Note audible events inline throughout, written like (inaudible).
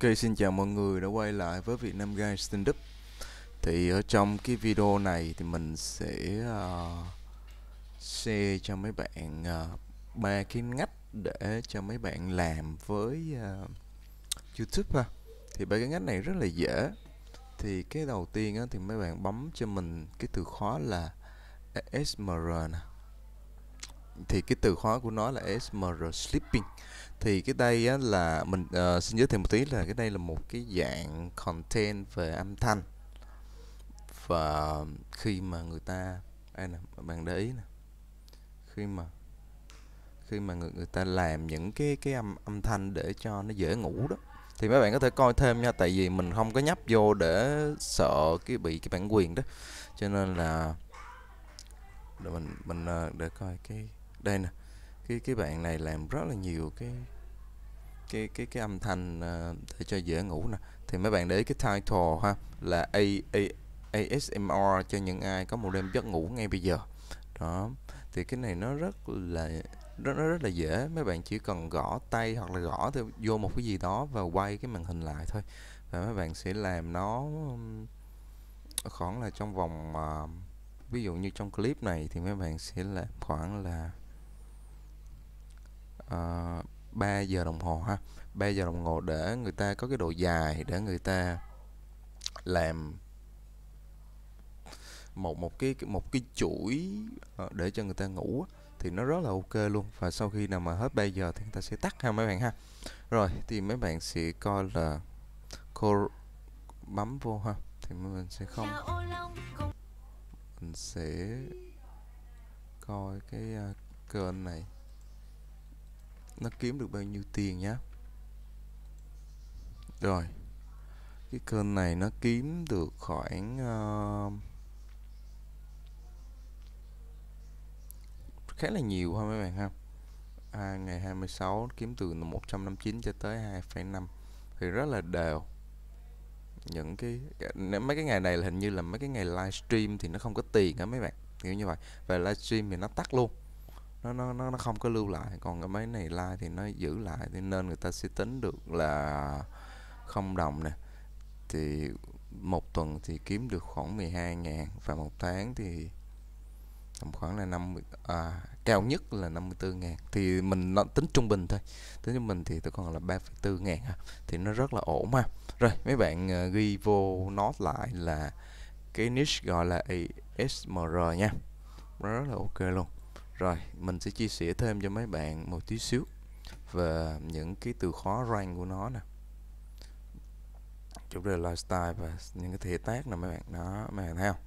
Ok, xin chào mọi người đã quay lại với Việt Nam Guide Stand Up Thì ở trong cái video này thì mình sẽ uh, share cho mấy bạn ờ, ba uh, cái ngách để cho mấy bạn làm với uh, YouTube ha Thì ba cái ngách này rất là dễ Thì cái đầu tiên á, thì mấy bạn bấm cho mình cái từ khóa là ASMR nè thì cái từ khóa của nó là ASMR Sleeping thì cái đây á, là mình uh, xin giới thiệu một tí là cái đây là một cái dạng content về âm thanh và khi mà người ta đây nè bạn để ý nè khi mà khi mà người, người ta làm những cái cái âm âm thanh để cho nó dễ ngủ đó thì mấy bạn có thể coi thêm nha tại vì mình không có nhấp vô để sợ cái bị cái bản quyền đó cho nên là để mình mình ờ, để coi cái đây nè cái cái bạn này làm rất là nhiều cái cái cái cái âm thanh ờ, để cho dễ ngủ nè thì mấy bạn để ý cái title ha là A, A, ASMR cho những ai có một đêm giấc ngủ ngay bây giờ đó thì cái này nó rất là rất nó rất là dễ mấy bạn chỉ cần gõ tay hoặc là gõ theo vô một cái gì đó và quay cái màn hình lại thôi và mấy bạn sẽ làm nó khoảng là trong vòng uh, ví dụ như trong clip này thì mấy bạn sẽ làm khoảng là uh, ờ, 3 giờ đồng hồ ha 3 giờ đồng hồ để người ta có cái độ dài để người ta làm một một cái một cái chuỗi ờ, để cho người ta ngủ thì nó rất là ok luôn và sau khi nào mà hết 3 giờ thì người ta sẽ tắt ha mấy bạn ha rồi thì mấy bạn sẽ coi là cô bấm vô ha thì mình sẽ không mình sẽ coi cái uh, kênh này nó kiếm được bao nhiêu tiền nhá rồi cái kênh này nó kiếm được khoảng uh, khá là nhiều ha mấy bạn ha à, ngày 26 kiếm từ 159 cho tới 2,5 thì rất là đều những cái nếu mấy cái ngày này là hình như là mấy cái ngày livestream thì nó không có tiền á mấy bạn kiểu như vậy và livestream thì nó tắt luôn nó nó nó nó không có lưu lại còn cái máy này like thì nó giữ lại thế nên người ta sẽ tính được là không đồng nè thì một tuần thì kiếm được khoảng 12 ngàn và một tháng thì tầm khoảng là 50 à, cao nhất là 54 ngàn thì mình nó tính trung bình thôi tính trung bình thì tôi còn là 3,4 ngàn à. thì nó rất là ổn ha rồi mấy bạn uh, ghi vô nó lại là cái niche gọi là ASMR nha nó rất là ok luôn rồi mình sẽ chia sẻ thêm cho mấy bạn một tí xíu về những cái từ khóa rank của nó nè chủ đề lifestyle và những cái thể tác nè mấy bạn đó mấy bạn thấy không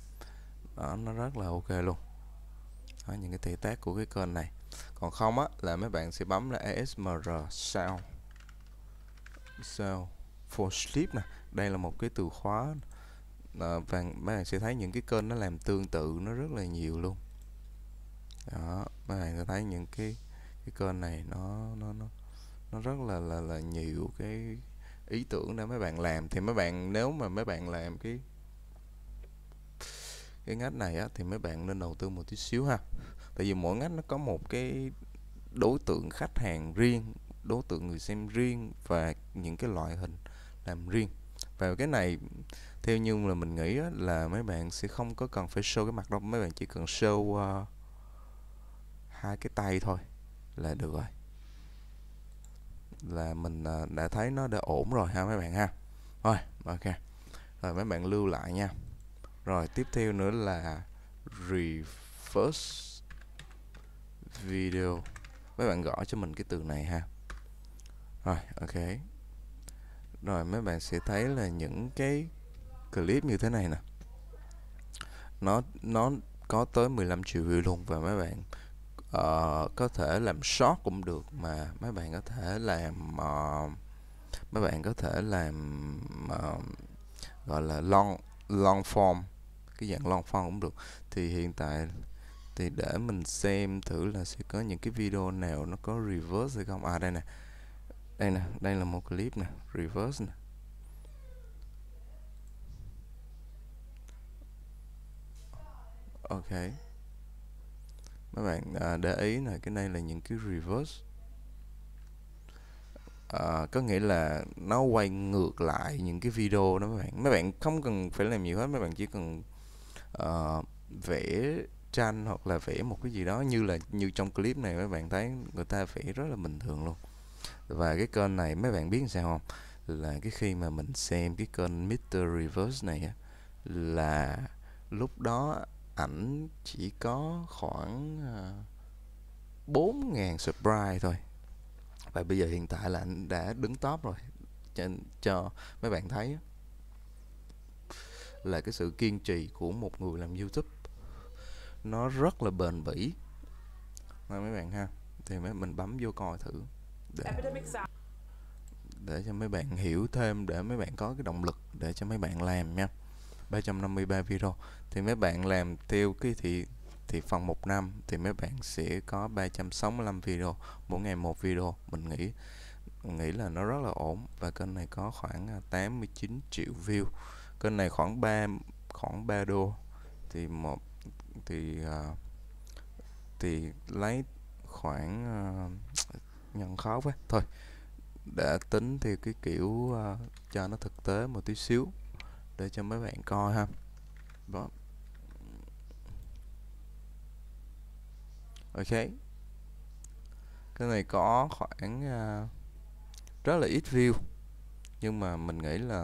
đó nó rất là ok luôn đó, những cái thể tác của cái kênh này còn không á là mấy bạn sẽ bấm là ASMR sao sao for sleep nè đây là một cái từ khóa ờ, và mấy bạn sẽ thấy những cái kênh nó làm tương tự nó rất là nhiều luôn đó mấy bạn sẽ thấy những cái cái kênh này nó nó nó nó rất là là là nhiều cái ý tưởng để mấy bạn làm thì mấy bạn nếu mà mấy bạn làm cái cái ngách này á, thì mấy bạn nên đầu tư một tí xíu ha tại vì mỗi ngách nó có một cái đối tượng khách hàng riêng đối tượng người xem riêng và những cái loại hình làm riêng và cái này theo như là mình nghĩ á, là mấy bạn sẽ không có cần phải show cái mặt đâu mấy bạn chỉ cần show uh, hai cái tay thôi là được rồi là mình à, đã thấy nó đã ổn rồi ha mấy bạn ha rồi ok rồi mấy bạn lưu lại nha rồi tiếp theo nữa là reverse video mấy bạn gõ cho mình cái từ này ha rồi ok rồi mấy bạn sẽ thấy là những cái clip như thế này nè nó nó có tới 15 triệu view luôn và mấy bạn uh, có thể làm short cũng được mà mấy bạn có thể làm uh, mấy bạn có thể làm uh, gọi là long long form cái dạng long form cũng được thì hiện tại thì để mình xem thử là sẽ có những cái video nào nó có reverse hay không à đây nè đây nè đây là một clip nè reverse nè ok các bạn à, để ý là cái này là những cái reverse à, có nghĩa là nó quay ngược lại những cái video đó các bạn mấy bạn không cần phải làm nhiều hết mấy bạn chỉ cần uh, vẽ tranh hoặc là vẽ một cái gì đó như là như trong clip này mấy bạn thấy người ta vẽ rất là bình thường luôn và cái kênh này mấy bạn biết sao không là cái khi mà mình xem cái kênh Mr. Reverse này là lúc đó ảnh chỉ có khoảng uh, à, 4.000 subscribe thôi và bây giờ hiện tại là anh đã đứng top rồi cho, cho mấy bạn thấy là cái sự kiên trì của một người làm YouTube nó rất là bền bỉ Nói mấy bạn ha thì mấy mình bấm vô coi thử để để cho mấy bạn hiểu thêm để mấy bạn có cái động lực để cho mấy bạn làm nha 353 video thì mấy bạn làm theo cái thị thì phần 1 năm thì mấy bạn sẽ có 365 video mỗi ngày một video mình nghĩ nghĩ là nó rất là ổn và kênh này có khoảng 89 à, triệu view kênh này khoảng 3 khoảng 3 đô thì một thì uh, thì lấy khoảng uh, à, nhân khó quá thôi đã tính thì cái kiểu uh, cho nó thực tế một tí xíu để cho mấy bạn coi ha đó. ok cái này có khoảng uh, rất là ít view nhưng mà mình nghĩ là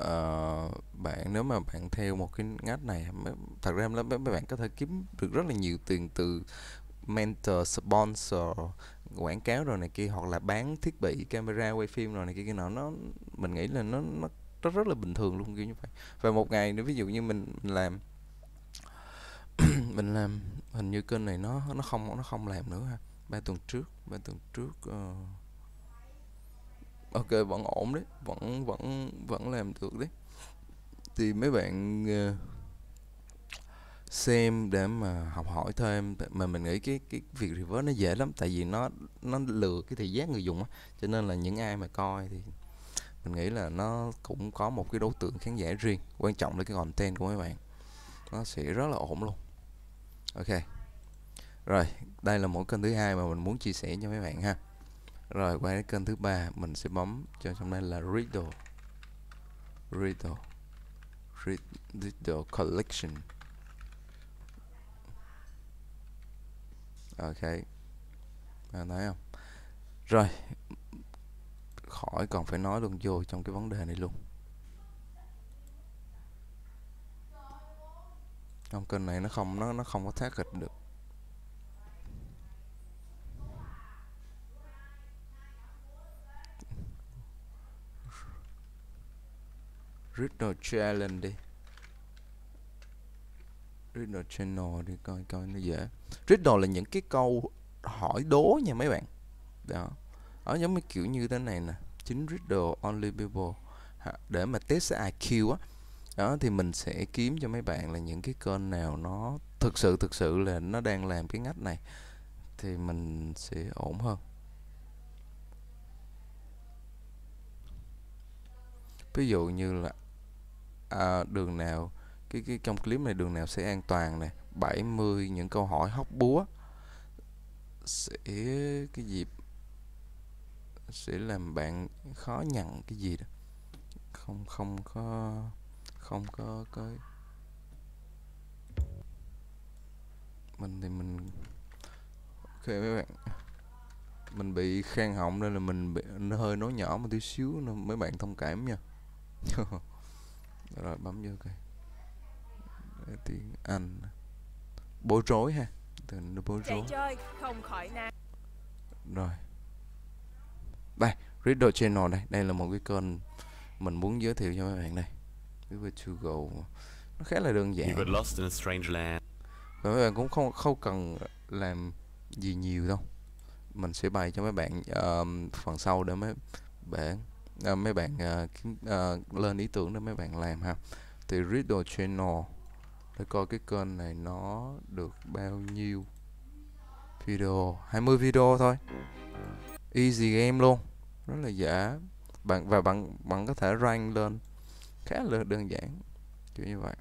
uh, bạn nếu mà bạn theo một cái ngách này thật ra mấy, mấy bạn có thể kiếm được rất là nhiều tiền từ mentor sponsor quảng cáo rồi này kia hoặc là bán thiết bị camera quay phim rồi này kia kia nào nó mình nghĩ là nó nó rất rất là bình thường luôn kiểu như vậy và một ngày nữa ví dụ như mình, mình làm (clears throat) mình làm hình như kênh này nó nó không nó không làm nữa ha ba tuần trước ba tuần trước uh, ok vẫn ổn đấy vẫn vẫn vẫn làm được đấy thì mấy bạn uh, xem để mà học hỏi thêm mà mình nghĩ cái cái việc reverse nó dễ lắm tại vì nó nó lừa cái thị giác người dùng á cho nên là những ai mà coi thì mình nghĩ là nó cũng có một cái đối tượng khán giả riêng quan trọng là cái content của mấy bạn nó sẽ rất là ổn luôn ok rồi đây là mỗi kênh thứ hai mà mình muốn chia sẻ cho mấy bạn ha rồi qua đến kênh thứ ba mình sẽ bấm cho trong đây là riddle riddle riddle collection ok bạn thấy không rồi khỏi còn phải nói luôn vô trong cái vấn đề này luôn trong kênh này nó không nó nó không có thác kịch được Riddle Challenge đi Riddle Channel đi coi coi nó dễ Riddle là những cái câu hỏi đố nha mấy bạn dạ. Đó Nó giống như kiểu như thế này nè Chính Riddle Only People Để mà test cái IQ á đó thì mình sẽ kiếm cho mấy bạn là những cái kênh nào nó thực sự thực sự là nó đang làm cái ngách này thì mình sẽ ổn hơn ví dụ như là à, đường nào cái cái trong clip này đường nào sẽ an toàn nè 70 những câu hỏi hóc búa sẽ cái dịp sẽ làm bạn khó nhận cái gì đó không không có không có có mình thì mình ok mấy bạn mình bị khang họng nên là mình bị hơi nói nhỏ một tí xíu nên mấy bạn thông cảm nha (laughs) rồi bấm vô ok tiếng Anh bối rối ha từ bối rối chơi không khỏi nào. rồi đây Riddle Channel đây đây là một cái kênh mình muốn giới thiệu cho các bạn đây We to go nó khá là đơn giản và các bạn cũng không không cần làm gì nhiều đâu mình sẽ bày cho mấy bạn uh, phần sau để mấy bạn uh, mấy bạn uh, uh, lên ý tưởng để mấy bạn làm ha thì Riddle Channel để coi cái kênh này nó được bao nhiêu video 20 video thôi easy game luôn rất là dễ bạn và bạn bạn có thể rank lên khá là đơn giản kiểu như vậy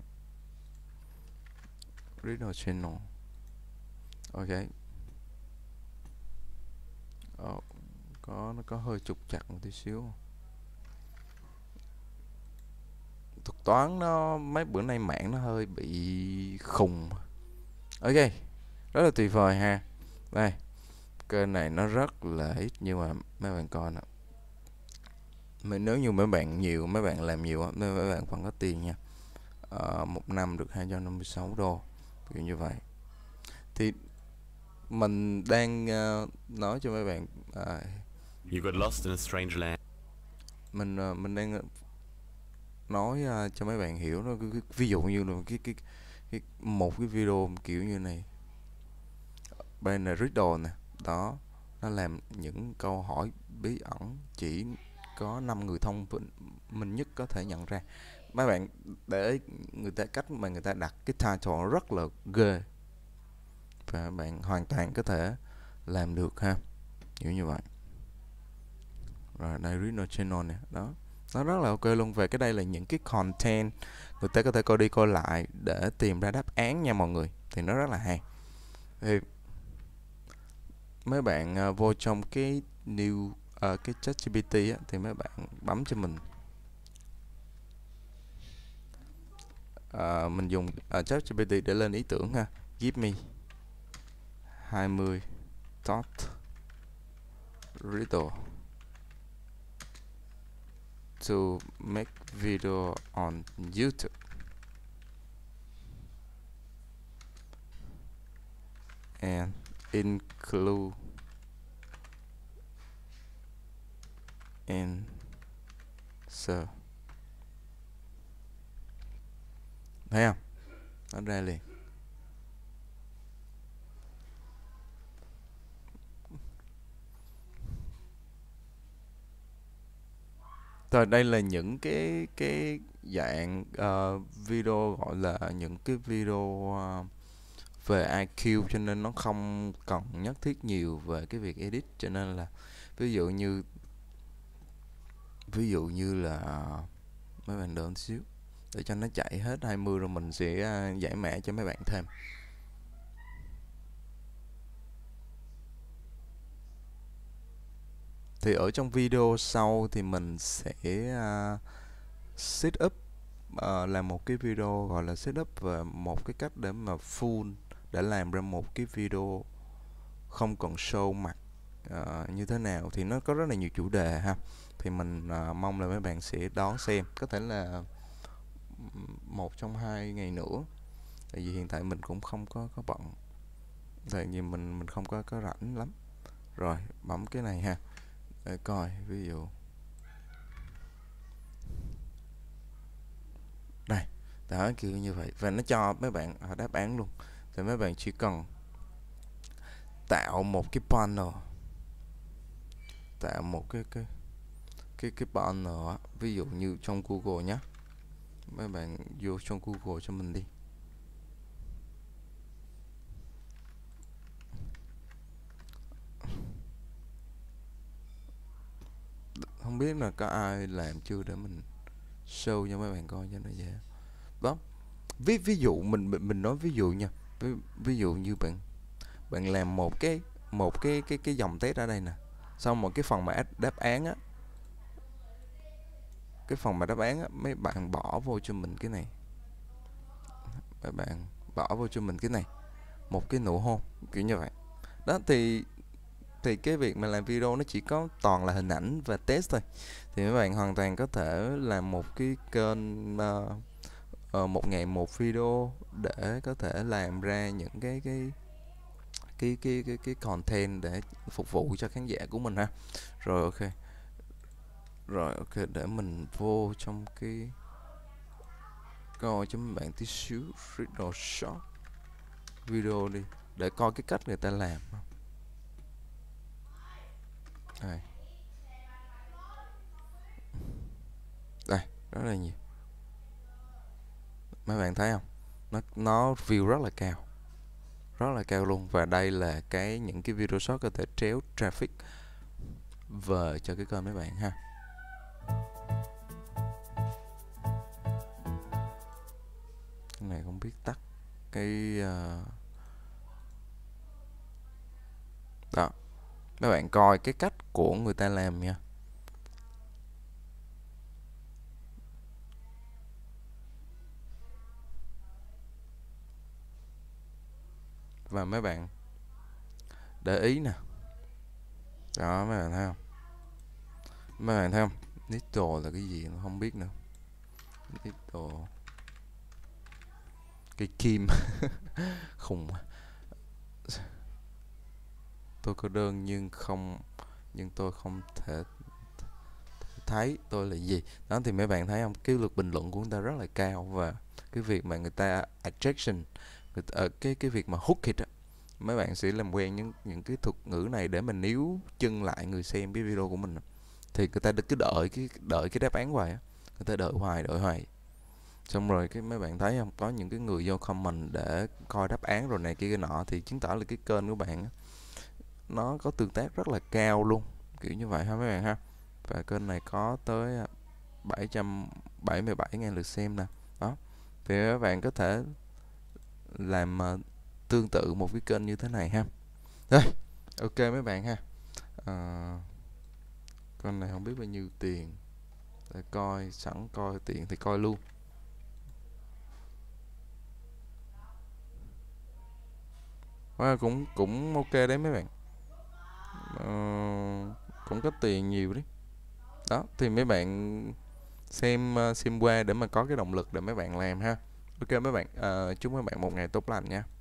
original channel ok oh, có nó có hơi trục chặt một tí xíu không? toán nó mấy bữa nay mạng nó hơi bị khùng ok rất là tuyệt vời ha đây kênh này nó rất là ít nhưng mà mấy bạn coi nè nếu như mấy bạn nhiều mấy bạn làm nhiều mấy bạn vẫn có tiền nha à, một năm được 256 đô kiểu như vậy thì mình đang uh, nói cho mấy bạn uh, you got lost in a strange land. mình uh, mình đang nói uh, cho mấy bạn hiểu nó ví dụ như là cái cái, cái một cái video kiểu như này bên riddle nè đó nó làm những câu hỏi bí ẩn chỉ có năm người thông minh nhất có thể nhận ra mấy bạn để người ta cách mà người ta đặt cái title rất là ghê và bạn hoàn toàn có thể làm được ha kiểu như vậy rồi đây Reno Channel nè đó nó rất là ok luôn về cái đây là những cái content người ta có thể coi đi coi lại để tìm ra đáp án nha mọi người thì nó rất là hay thì mấy bạn uh, vô trong cái new uh, cái chat GPT á, thì mấy bạn bấm cho mình uh, mình dùng uh, chat GPT để lên ý tưởng ha give me 20 top riddle to make video on YouTube. and include in so. Yeah, not really Rồi đây là những cái cái dạng uh, video gọi là những cái video uh, về IQ cho nên nó không cần nhất thiết nhiều về cái việc edit cho nên là ví dụ như ví dụ như là mấy bạn đợi xíu để cho nó chạy hết 20 rồi mình sẽ ờ, giải mã cho mấy bạn thêm thì ở trong video sau thì mình sẽ uh, set up uh, làm một cái video gọi là set up và một cái cách để mà full để làm ra một cái video không còn show mặt uh, như thế nào thì nó có rất là nhiều chủ đề ha thì mình uh, mong là mấy bạn sẽ đón xem có thể là một trong hai ngày nữa tại vì hiện tại mình cũng không có có bận tại vì mình mình không có có rảnh lắm rồi bấm cái này ha để coi ví dụ đây đó kiểu như vậy và nó cho mấy bạn à, đáp án luôn thì mấy bạn chỉ cần tạo một cái panel tạo một cái cái cái cái panel ví dụ như trong Google nhé mấy bạn vô trong Google cho mình đi không biết là có ai làm chưa để mình show cho mấy bạn coi cho nó dễ đó ví ví dụ mình mình, nói ví dụ nha ví, ví dụ như bạn bạn làm một cái một cái cái cái dòng test ở đây nè xong một cái phần mà đáp án á cái phần mà đáp án á, mấy bạn bỏ vô cho mình cái này mấy bạn bỏ vô cho mình cái này một cái nụ hôn kiểu như vậy đó thì thì cái việc mà làm video nó chỉ có toàn là hình ảnh và test thôi thì các bạn hoàn toàn có thể làm một cái kênh uh, uh, một ngày một video để có thể làm ra những cái cái cái cái cái cái content để phục vụ cho khán giả của mình ha rồi ok rồi ok để mình vô trong cái coi cho mấy bạn tí xíu Riddle Shop video đi để coi cái cách người ta làm 2 đây rất là nhiều mấy bạn thấy không nó nó view rất là cao rất là cao luôn và đây là cái những cái video shot có thể tréo traffic vờ cho cái kênh mấy bạn ha cái này không biết tắt cái uh, mấy bạn coi cái cách của người ta làm nha và mấy bạn để ý nè đó mấy bạn thấy không mấy bạn thấy không nitro là cái gì nó không biết nữa nitro cái kim (laughs) khùng tôi cô đơn nhưng không nhưng tôi không thể thấy tôi là gì đó thì mấy bạn thấy không cái lượt bình luận của người ta rất là cao và cái việc mà người ta attraction người ta, ờ, cái cái việc mà hút hit mấy bạn sẽ làm quen những những cái thuật ngữ này để mình níu chân lại người xem cái video của mình thì người ta cứ đợi cái đợi cái đáp án hoài á người ta đợi hoài đợi hoài xong rồi cái mấy bạn thấy không có những cái người vô comment để coi đáp án rồi này kia cái nọ thì chứng tỏ là cái kênh của bạn á nó có tương tác rất là cao luôn kiểu như vậy ha mấy bạn ha và kênh này có tới 777.000 à, lượt xem nè đó thì các bạn có thể làm à, tương tự một cái kênh như thế này ha Rồi, ok mấy bạn ha à, ờ, con này không biết bao nhiêu tiền để coi sẵn coi tiền thì coi luôn wow, cũng cũng ok đấy mấy bạn Ờ, cũng có tiền nhiều đấy đó thì mấy bạn xem ờ, xem qua để mà có cái động lực để mấy bạn làm ha ok mấy bạn uh, chúc mấy bạn một ngày tốt lành nha